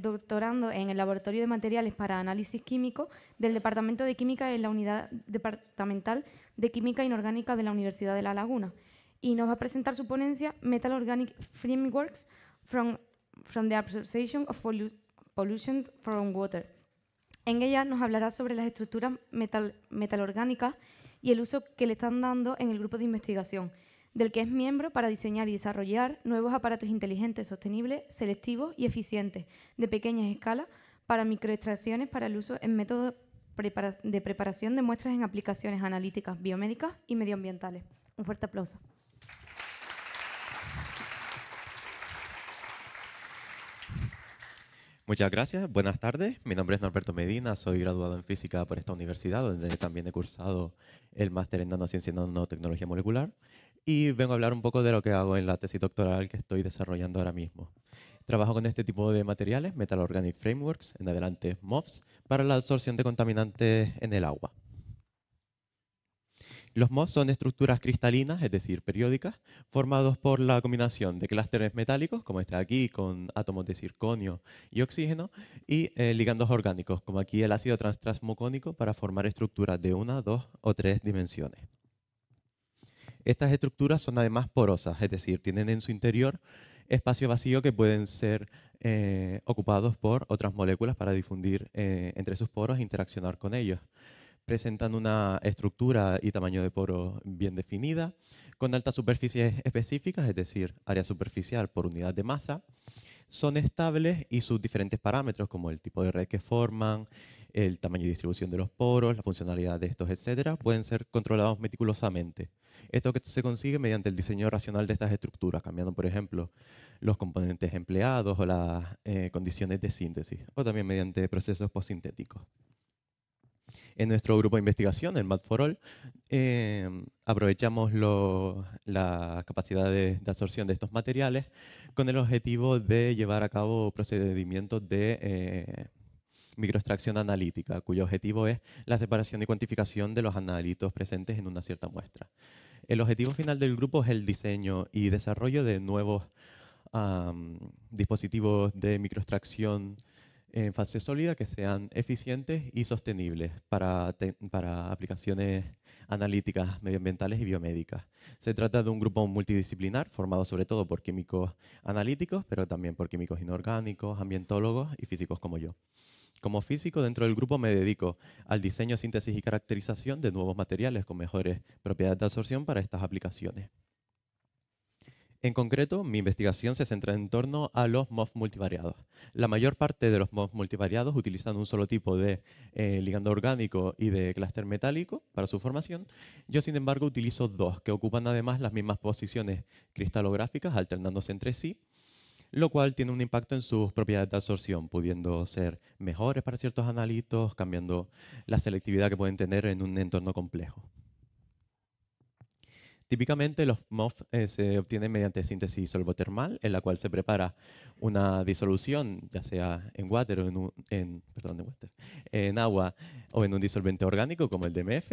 doctorando en el Laboratorio de Materiales para Análisis Químico del Departamento de Química en la Unidad Departamental de Química Inorgánica de la Universidad de La Laguna. Y nos va a presentar su ponencia Metal Organic Frameworks from, the Absorption of Pollution from Water. En ella nos hablará sobre las estructuras metal metalorgánicas y el uso que le están dando en el grupo de investigación del que es miembro para diseñar y desarrollar nuevos aparatos inteligentes, sostenibles, selectivos y eficientes, de pequeñas escala para microextracciones para el uso en métodos de preparación de muestras en aplicaciones analíticas, biomédicas y medioambientales. Un fuerte aplauso. Muchas gracias, buenas tardes. Mi nombre es Norberto Medina, soy graduado en física por esta universidad, donde también he cursado el máster en nanociencia y nanotecnología molecular y vengo a hablar un poco de lo que hago en la tesis doctoral que estoy desarrollando ahora mismo. Trabajo con este tipo de materiales, Metal Organic Frameworks, en adelante MOFs, para la absorción de contaminantes en el agua. Los MOFs son estructuras cristalinas, es decir, periódicas, formados por la combinación de clústeres metálicos, como está aquí, con átomos de circonio y oxígeno, y eh, ligandos orgánicos, como aquí el ácido trans para formar estructuras de una, dos o tres dimensiones. Estas estructuras son además porosas, es decir, tienen en su interior espacio vacío que pueden ser eh, ocupados por otras moléculas para difundir eh, entre sus poros e interaccionar con ellos. Presentan una estructura y tamaño de poro bien definida, con altas superficies específicas, es decir, área superficial por unidad de masa, son estables y sus diferentes parámetros, como el tipo de red que forman, el tamaño y distribución de los poros, la funcionalidad de estos, etcétera, pueden ser controlados meticulosamente. Esto se consigue mediante el diseño racional de estas estructuras, cambiando, por ejemplo, los componentes empleados o las eh, condiciones de síntesis, o también mediante procesos posintéticos en nuestro grupo de investigación, el mat for All, eh, aprovechamos la capacidad de, absorción de estos materiales con el objetivo de llevar a cabo procedimientos de eh, microextracción analítica, cuyo objetivo es la separación y cuantificación de los analitos presentes en una cierta muestra. El objetivo final del grupo es el diseño y desarrollo de nuevos dispositivos de microextracción en fase sólida que sean eficientes y sostenibles para, para, aplicaciones analíticas, medioambientales y biomédicas. Se trata de un grupo multidisciplinar formado sobre todo por químicos analíticos, pero también por químicos inorgánicos, ambientólogos y físicos como yo. Como físico dentro del grupo me dedico al diseño, síntesis y caracterización de nuevos materiales con mejores propiedades de absorción para estas aplicaciones. En concreto, mi investigación se centra en torno a los MOF multivariados. La mayor parte de los MOF multivariados utilizan un solo tipo de eh, ligando orgánico y de clúster metálico para su formación. Yo, sin embargo, utilizo dos, que ocupan además las mismas posiciones cristalográficas, alternándose entre sí, lo cual tiene un impacto en sus propiedades de absorción, pudiendo ser mejores para ciertos analitos, cambiando la selectividad que pueden tener en un entorno complejo. Típicamente los MOF eh, se obtienen mediante síntesis solvotermal, en la cual se prepara una disolución, ya sea en agua o en un disolvente orgánico como el DMF,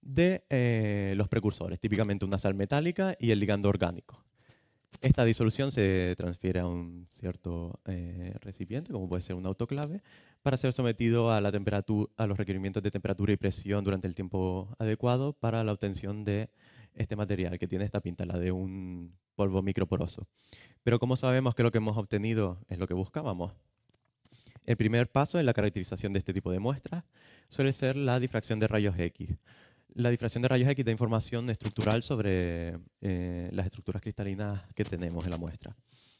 de eh, los precursores, típicamente una sal metálica y el ligando orgánico. Esta disolución se transfiere a un cierto eh, recipiente, como puede ser un autoclave, para ser sometido a, la a los requerimientos de temperatura y presión durante el tiempo adecuado para la obtención de este material que tiene esta pinta, la de un polvo microporoso. Pero ¿cómo sabemos que lo que hemos obtenido es lo que buscábamos? El primer paso en la caracterización de este tipo de muestras suele ser la difracción de rayos X. La difracción de rayos X da información estructural sobre eh, las estructuras cristalinas que tenemos en la muestra.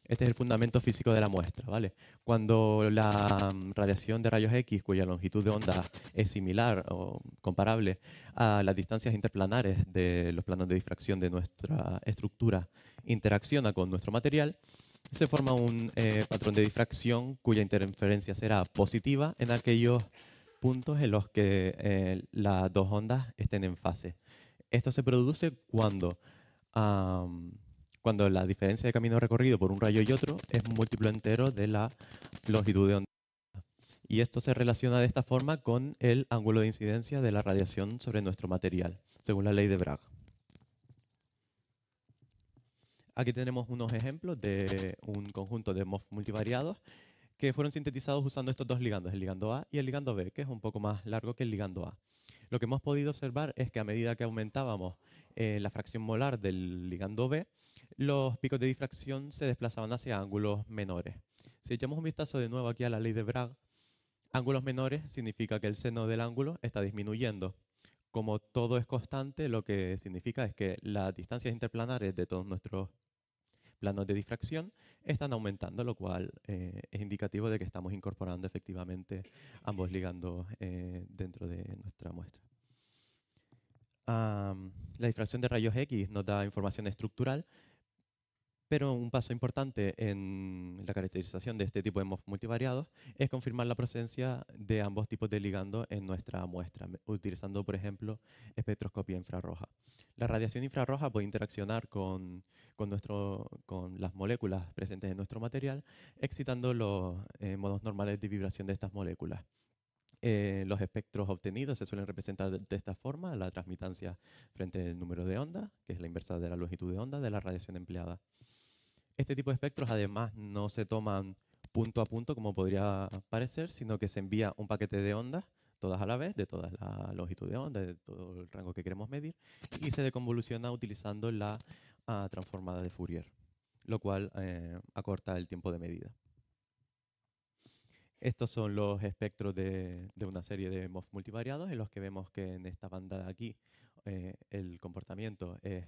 Este es el fundamento físico de la muestra, ¿vale? Cuando la mm, radiación de rayos X, cuya longitud de onda es similar o comparable a las distancias interplanares de los planos de difracción de nuestra estructura, interacciona con nuestro material, se forma un eh, patrón de difracción cuya interferencia será positiva en aquellos puntos en los que eh, las dos ondas estén en fase. Esto se produce cuando cuando la diferencia de camino recorrido por un rayo y otro es un múltiplo entero de la longitud de onda. Y esto se relaciona de esta forma con el ángulo de incidencia de la radiación sobre nuestro material, según la ley de Bragg. Aquí tenemos unos ejemplos de un conjunto de MOF multivariados que fueron sintetizados usando estos dos ligandos, el ligando A y el ligando B, que es un poco más largo que el ligando A. Lo que hemos podido observar es que a medida que aumentábamos eh, la fracción molar del ligando B, los picos de difracción se desplazaban hacia ángulos menores. Si echamos un vistazo de nuevo aquí a la ley de Bragg, ángulos menores significa que el seno del ángulo está disminuyendo. Como todo es constante, lo que significa es que las distancias interplanares de todos nuestros planos de difracción están aumentando, lo cual eh, es indicativo de que estamos incorporando efectivamente ambos ligandos eh, dentro de nuestra muestra. la difracción de rayos X nos da información estructural pero un paso importante en la caracterización de este tipo de MOF multivariados es confirmar la presencia de ambos tipos de ligando en nuestra muestra, utilizando, por ejemplo, espectroscopía infrarroja. La radiación infrarroja puede interaccionar con, con, nuestro, con las moléculas presentes en nuestro material, excitando los eh, modos normales de vibración de estas moléculas. Eh, los espectros obtenidos se suelen representar de, de, esta forma, la transmitancia frente al número de onda, que es la inversa de la longitud de onda de la radiación empleada este tipo de espectros además no se toman punto a punto como podría parecer, sino que se envía un paquete de ondas, todas a la vez, de toda la longitud de onda, de todo el rango que queremos medir, y se deconvoluciona utilizando la ah, transformada de Fourier, lo cual eh, acorta el tiempo de medida. Estos son los espectros de, una serie de MOF multivariados en los que vemos que en esta banda de aquí eh, el comportamiento es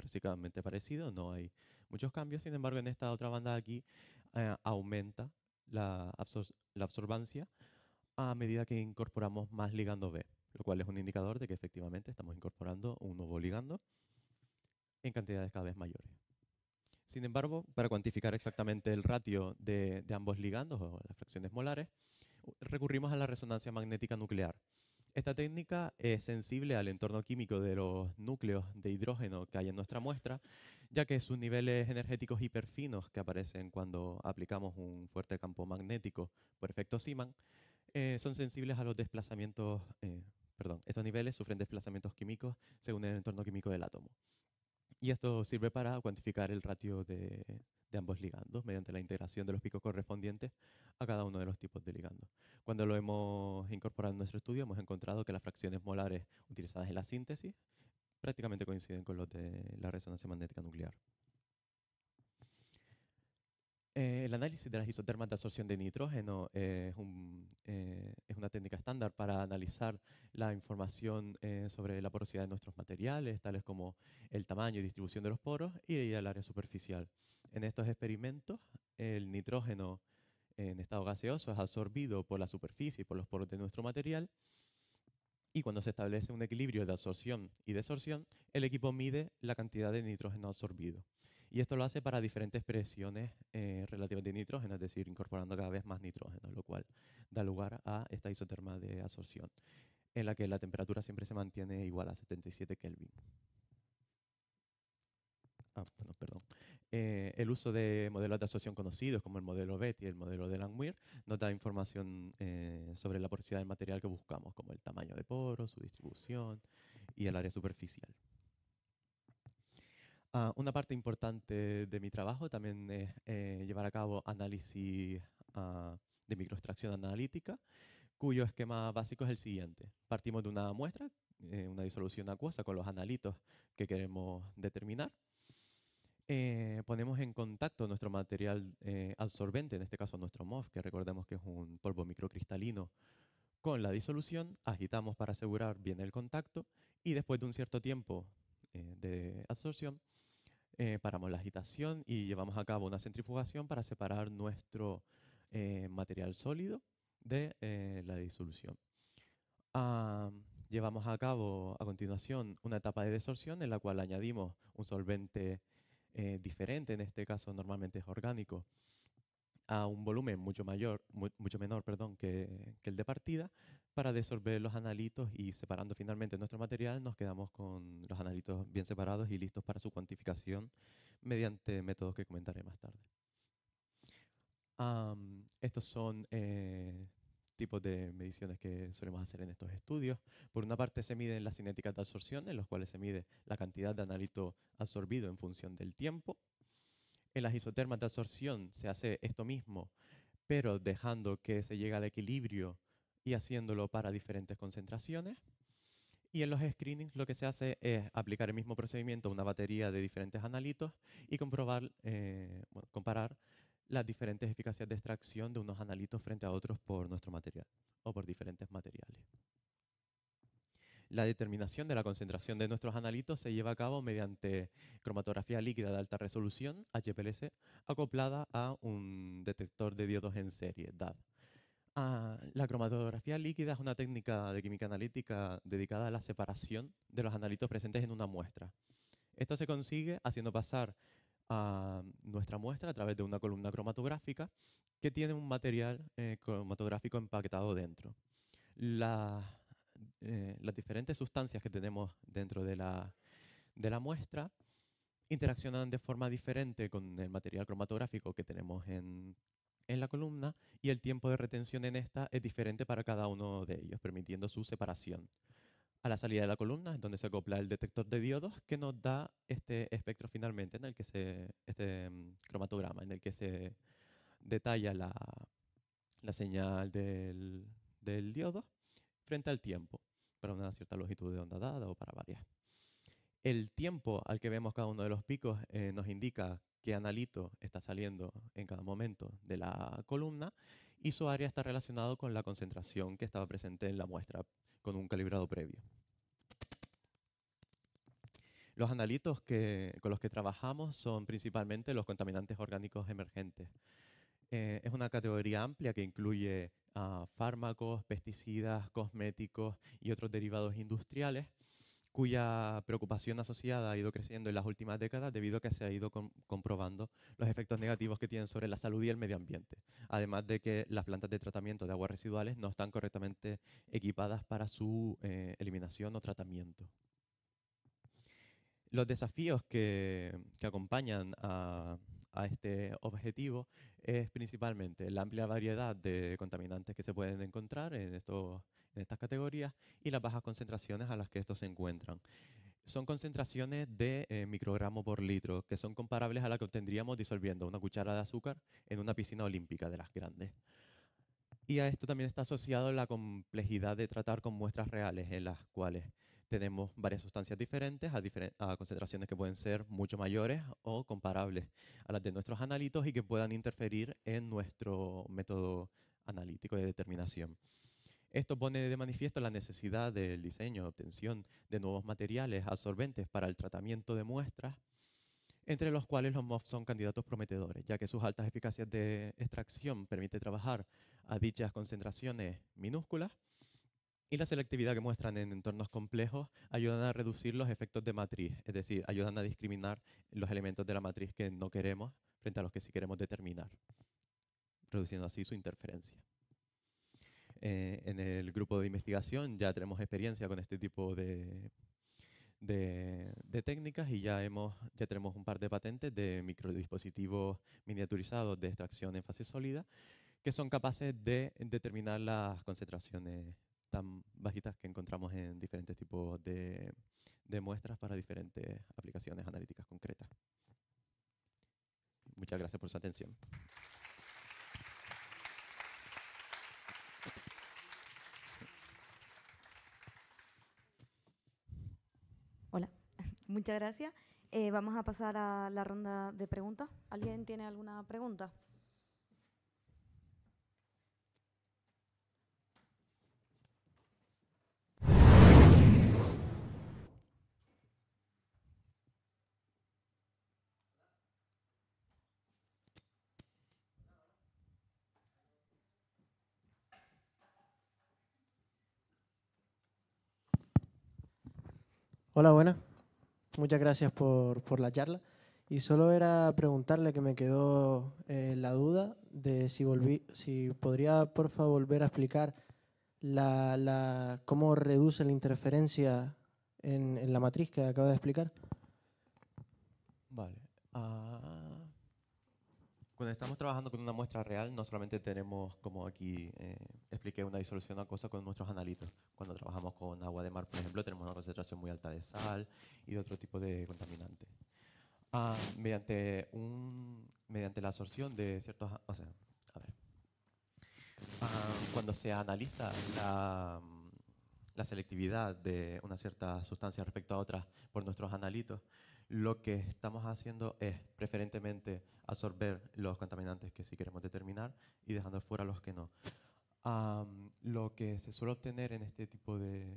prácticamente parecido, no hay muchos cambios. Sin embargo, en esta otra banda de aquí eh, aumenta la, absorbancia a medida que incorporamos más ligando B, lo cual es un indicador de que efectivamente estamos incorporando un nuevo ligando en cantidades cada vez mayores. Sin embargo, para cuantificar exactamente el ratio de, de ambos ligandos o las fracciones molares, recurrimos a la resonancia magnética nuclear. Esta técnica es sensible al entorno químico de los núcleos de hidrógeno que hay en nuestra muestra, ya que sus niveles energéticos hiperfinos que aparecen cuando aplicamos un fuerte campo magnético por efecto Siemann eh, son sensibles a los desplazamientos, eh, perdón, estos niveles sufren desplazamientos químicos según el entorno químico del átomo. Y esto sirve para cuantificar el ratio de, de ambos ligandos mediante la integración de los picos correspondientes a cada uno de los tipos de ligandos. Cuando lo hemos incorporado en nuestro estudio, hemos encontrado que las fracciones molares utilizadas en la síntesis prácticamente coinciden con los de la resonancia magnética nuclear. Eh, el análisis de las isotermas de absorción de nitrógeno eh, eh, es, una técnica estándar para analizar la información sobre la porosidad de nuestros materiales, tales como el tamaño y distribución de los poros y el área superficial. En estos experimentos, el nitrógeno en estado gaseoso es absorbido por la superficie y por los poros de nuestro material. Y cuando se establece un equilibrio de absorción y desorción, el equipo mide la cantidad de nitrógeno absorbido. Y esto lo hace para diferentes presiones eh, relativas de nitrógeno, es decir, incorporando cada vez más nitrógeno, lo cual da lugar a esta isoterma de absorción, en la que la temperatura siempre se mantiene igual a 77 Kelvin. Ah, bueno, perdón. Eh, el uso de modelos de asociación conocidos, como el modelo BET y el modelo de Langmuir, nos da información eh, sobre la porosidad del material que buscamos, como el tamaño de poro, su distribución y el área superficial. Ah, una parte importante de mi trabajo también es eh, llevar a cabo análisis ah, de microextracción analítica, cuyo esquema básico es el siguiente. Partimos de una muestra, una disolución acuosa con los analitos que queremos determinar eh, ponemos en contacto nuestro material eh, absorbente, en este caso nuestro MOF, que recordemos que es un polvo microcristalino, con la disolución, agitamos para asegurar bien el contacto y después de un cierto tiempo eh, de absorción, paramos la agitación y llevamos a cabo una centrifugación para separar nuestro material sólido de la disolución. Ah, llevamos a cabo a continuación una etapa de desorción en la cual añadimos un solvente eh, diferente, en este caso normalmente es orgánico, a un volumen mucho, mayor, mucho menor perdón, que, el de partida, para disolver los analitos y separando finalmente nuestro material nos quedamos con los analitos bien separados y listos para su cuantificación mediante métodos que comentaré más tarde. estos son eh, tipos de mediciones que solemos hacer en estos estudios. Por una parte se miden las cinéticas de absorción, en los cuales se mide la cantidad de analito absorbido en función del tiempo. En las isotermas de absorción se hace esto mismo, pero dejando que se llegue al equilibrio y haciéndolo para diferentes concentraciones. Y en los screenings lo que se hace es aplicar el mismo procedimiento a una batería de diferentes analitos y comprobar, eh, comparar las diferentes eficacias de extracción de unos analitos frente a otros por nuestro material o por diferentes materiales. La determinación de la concentración de nuestros analitos se lleva a cabo mediante cromatografía líquida de alta resolución, HPLC, acoplada a un detector de diodos en serie, (DAD). Ah, la cromatografía líquida es una técnica de química analítica dedicada a la separación de los analitos presentes en una muestra. Esto se consigue haciendo pasar a nuestra muestra a través de una columna cromatográfica que tiene un material eh, cromatográfico empaquetado dentro. Eh, las diferentes sustancias que tenemos dentro de la, de la muestra interaccionan de forma diferente con el material cromatográfico que tenemos en, en la columna y el tiempo de retención en esta es diferente para cada uno de ellos, permitiendo su separación a la salida de la columna, en donde se acopla el detector de diodos que nos da este espectro finalmente, en el que se, este mm, cromatograma, en el que se detalla la, la señal del, del, diodo frente al tiempo, para una cierta longitud de onda dada o para varias. El tiempo al que vemos cada uno de los picos eh, nos indica qué analito está saliendo en cada momento de la columna y su área está relacionado con la concentración que estaba presente en la muestra con un calibrado previo. Los analitos que, con los que trabajamos son principalmente los contaminantes orgánicos emergentes. Eh, es una categoría amplia que incluye ah, fármacos, pesticidas, cosméticos y otros derivados industriales cuya preocupación asociada ha ido creciendo en las últimas décadas debido a que se ha ido comprobando los efectos negativos que tienen sobre la salud y el medio ambiente, además de que las plantas de tratamiento de aguas residuales no están correctamente equipadas para su eh, eliminación o tratamiento. Los desafíos que, acompañan a, este objetivo es principalmente la amplia variedad de contaminantes que se pueden encontrar en, estos, en estas categorías y las bajas concentraciones a las que estos se encuentran son concentraciones de eh, microgramos por litro, que son comparables a las que obtendríamos disolviendo una cuchara de azúcar en una piscina olímpica de las grandes. Y a esto también está asociado la complejidad de tratar con muestras reales, en las cuales tenemos varias sustancias diferentes a, concentraciones que pueden ser mucho mayores o comparables a las de nuestros analitos y que puedan interferir en nuestro método analítico de determinación. Esto pone de manifiesto la necesidad del diseño, obtención de nuevos materiales absorbentes para el tratamiento de muestras, entre los cuales los MOF son candidatos prometedores, ya que sus altas eficacias de extracción permiten trabajar a dichas concentraciones minúsculas y la selectividad que muestran en entornos complejos ayudan a reducir los efectos de matriz, es decir, ayudan a discriminar los elementos de la matriz que no queremos frente a los que sí queremos determinar, reduciendo así su interferencia. Eh, en el grupo de investigación ya tenemos experiencia con este tipo de, de, de, técnicas y ya, hemos, ya tenemos un par de patentes de microdispositivos miniaturizados de extracción en fase sólida que son capaces de determinar las concentraciones tan bajitas que encontramos en diferentes tipos de, muestras para diferentes aplicaciones analíticas concretas. Muchas gracias por su atención. Hola, muchas gracias. Eh, vamos a pasar a la ronda de preguntas. ¿Alguien tiene alguna pregunta? Hola, buenas. Muchas gracias por, la charla. Y solo era preguntarle que me quedó eh, la duda de si, volví, si podría, por favor, volver a explicar la, cómo reduce la interferencia en, la matriz que acaba de explicar. Vale. Ah, cuando estamos trabajando con una muestra real, no solamente tenemos, como aquí eh, expliqué, una disolución acuosa con nuestros analitos. Cuando trabajamos con agua de mar, por ejemplo, tenemos una concentración muy alta de sal y de otro tipo de contaminantes. Ah, mediante, un, mediante la absorción de ciertos... O sea, a ver. Ah, cuando se analiza la, la selectividad de una cierta sustancia respecto a otras por nuestros analitos, lo que estamos haciendo es preferentemente absorber los contaminantes que sí queremos determinar y dejando fuera los que no. lo que se suele obtener en este tipo de...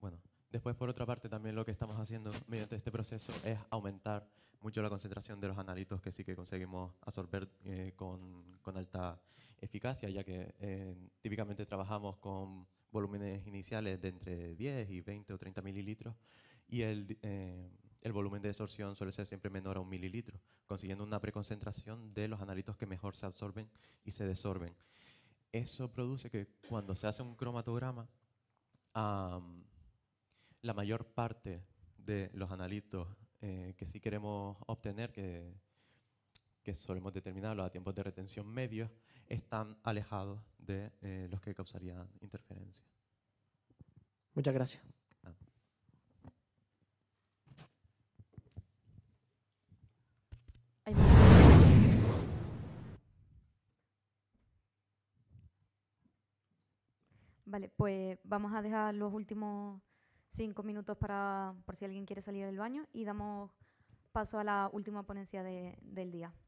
Bueno, después por otra parte también lo que estamos haciendo mediante este proceso es aumentar mucho la concentración de los analitos que sí que conseguimos absorber eh, con, con, alta eficacia, ya que eh, típicamente trabajamos con volúmenes iniciales de entre 10 y 20 o 30 mililitros y el, eh, el volumen de desorción suele ser siempre menor a un mililitro, consiguiendo una preconcentración de los analitos que mejor se absorben y se desorben. Eso produce que cuando se hace un cromatograma, la mayor parte de los analitos eh, que sí queremos obtener, que, que solemos determinarlos a tiempos de retención medios, están alejados de eh, los que causarían interferencia. Muchas gracias. Vale, pues vamos a dejar los últimos cinco minutos para, por si alguien quiere salir del baño y damos paso a la última ponencia del día.